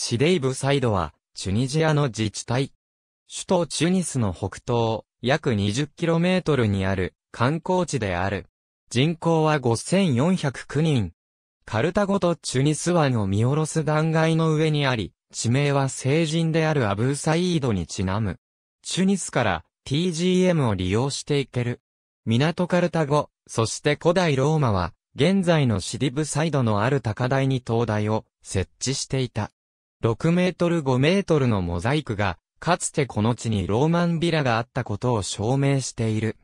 シデイブサイドは、チュニジアの自治体。首都チュニスの北東、約 20km にある観光地である。人口は5409人。カルタゴとチュニス湾を見下ろす断崖の上にあり、地名は聖人であるアブーサイードにちなむ。チュニスから TGM を利用していける。港カルタゴ、そして古代ローマは、現在のシディブサイドのある高台に灯台を設置していた。6メートル5メートルのモザイクが、かつてこの地にローマンビラがあったことを証明している。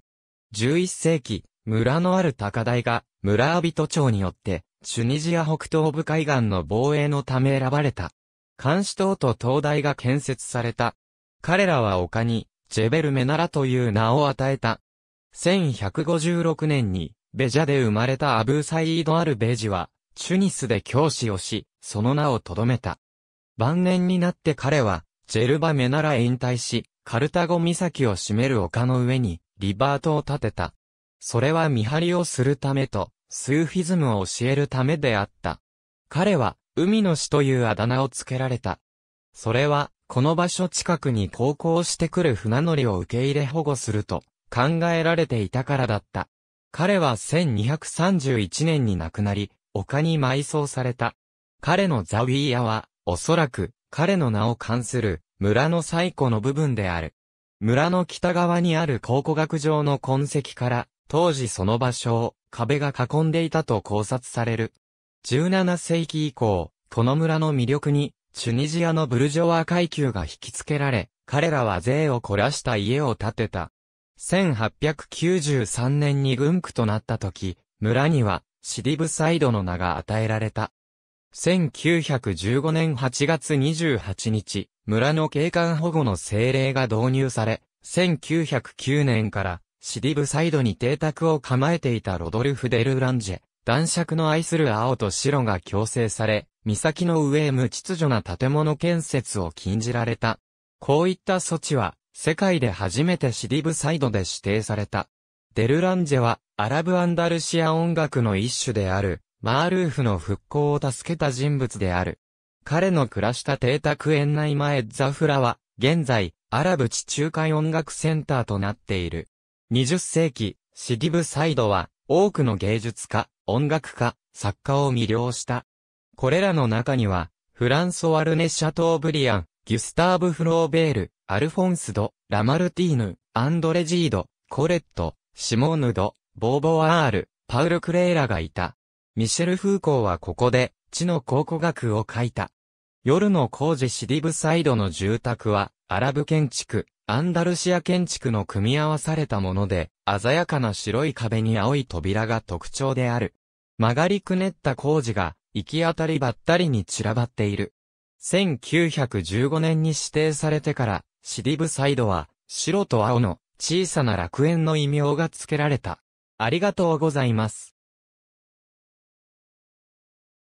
11世紀、村のある高台が、村人町によって、チュニジア北東部海岸の防衛のため選ばれた。監視塔と灯台が建設された。彼らは丘に、ジェベルメナラという名を与えた。1156年に、ベジャで生まれたアブーサイード・アルベージは、チュニスで教師をし、その名を留めた。晩年になって彼は、ジェルバメなら引退し、カルタゴ岬を占める丘の上に、リバートを建てた。それは見張りをするためと、スーフィズムを教えるためであった。彼は、海の死というあだ名を付けられた。それは、この場所近くに航行してくる船乗りを受け入れ保護すると考えられていたからだった。彼は1231年に亡くなり、丘に埋葬された。彼のザウィーヤは、おそらく、彼の名を冠する、村の最古の部分である。村の北側にある考古学上の痕跡から、当時その場所を壁が囲んでいたと考察される。17世紀以降、この村の魅力に、チュニジアのブルジョワ階級が引き付けられ、彼らは税を凝らした家を建てた。1893年に軍区となった時、村には、シディブサイドの名が与えられた。1915年8月28日、村の景観保護の政令が導入され、1909年からシディブサイドに邸宅を構えていたロドルフ・デル・ランジェ、男爵の愛する青と白が強制され、岬の上へ無秩序な建物建設を禁じられた。こういった措置は、世界で初めてシディブサイドで指定された。デルランジェは、アラブアンダルシア音楽の一種である、マールーフの復興を助けた人物である。彼の暮らした邸宅園内前ザフラは、現在、アラブ地中海音楽センターとなっている。20世紀、シディブサイドは、多くの芸術家、音楽家、作家を魅了した。これらの中には、フランソワルネ・シャトーブリアン、ギュスターブ・フローベール、アルフォンスド、ラマルティーヌ、アンドレ・ジード、コレット、シモーヌド、ボーボワール、パウル・クレイラがいた。ミシェル・フーコーはここで、地の考古学を書いた。夜の工事シディブサイドの住宅は、アラブ建築、アンダルシア建築の組み合わされたもので、鮮やかな白い壁に青い扉が特徴である。曲がりくねった工事が、行き当たりばったりに散らばっている。1915年に指定されてから、シディブサイドは、白と青の小さな楽園の異名が付けられた。ありがとうございます。